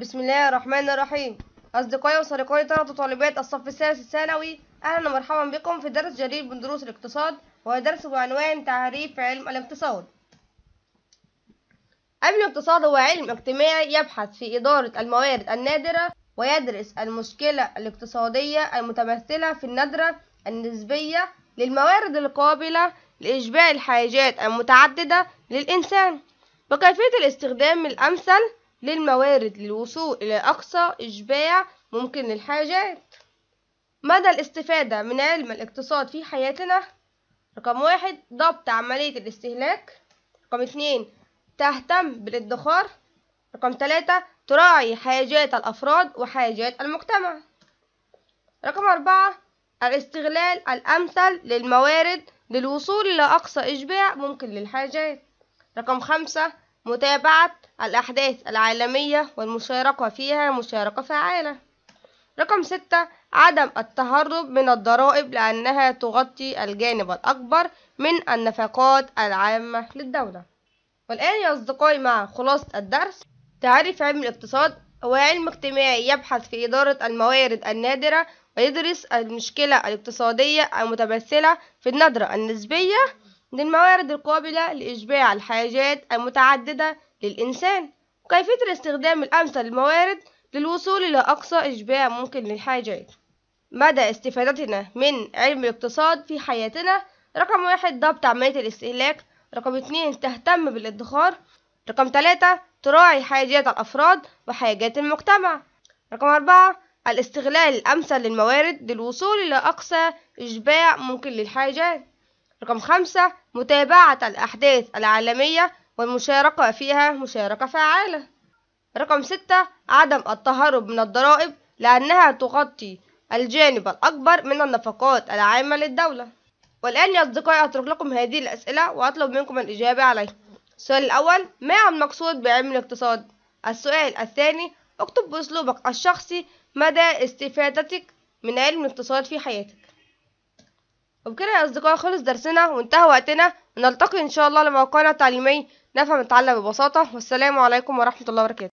بسم الله الرحمن الرحيم أصدقائي وصديقائي طلبة وطالبات الصف الثالث الثانوي أهلا ومرحبا بكم في درس جديد من دروس الاقتصاد وهو درس بعنوان تعريف علم الاقتصاد علم الاقتصاد هو علم اجتماعي يبحث في إدارة الموارد النادرة ويدرس المشكلة الاقتصادية المتمثلة في الندرة النسبية للموارد القابلة لإشباع الحاجات المتعددة للإنسان بكيفية الاستخدام الأمثل للموارد للوصول إلى أقصى إشباع ممكن للحاجات مدى الاستفادة من علم الاقتصاد في حياتنا رقم واحد ضبط عملية الاستهلاك رقم اتنين تهتم بالادخار رقم ثلاثة تراعي حاجات الأفراد وحاجات المجتمع رقم أربعة الاستغلال الأمثل للموارد للوصول إلى أقصى إشباع ممكن للحاجات رقم خمسة متابعة الأحداث العالمية والمشاركة فيها مشاركة فعالة رقم ستة عدم التهرب من الضرائب لأنها تغطي الجانب الأكبر من النفقات العامة للدولة والآن يا أصدقائي مع خلاصة الدرس تعريف علم الاقتصاد هو علم اجتماعي يبحث في إدارة الموارد النادرة ويدرس المشكلة الاقتصادية المتمثلة في الندرة النسبية من الموارد القابلة لإشباع الحاجات المتعددة للإنسان وكيفية الاستخدام الأمثل للموارد للوصول إلى أقصى إشباع ممكن للحاجات مدى استفادتنا من علم الاقتصاد في حياتنا رقم واحد ضبط عملية الاستهلاك رقم اتنين تهتم بالادخار رقم تلاتة تراعي حاجات الأفراد وحاجات المجتمع رقم أربعة الاستغلال الأمثل للموارد للوصول إلى أقصى إشباع ممكن للحاجات رقم خمسة متابعة الأحداث العالمية والمشاركة فيها مشاركة فعالة رقم ستة عدم التهرب من الضرائب لأنها تغطي الجانب الأكبر من النفقات العامة للدولة والآن يا أصدقائي أترك لكم هذه الأسئلة وأطلب منكم الإجابة عليها السؤال الأول ما هو المقصود بعلم الاقتصاد؟ السؤال الثاني اكتب بأسلوبك الشخصي مدى استفادتك من علم الاقتصاد في حياتك وبكده يا أصدقائي خلص درسنا وانتهى وقتنا ونلتقي إن شاء الله لموقعنا التعليمي نفهم نتعلم ببساطة والسلام عليكم ورحمة الله وبركاته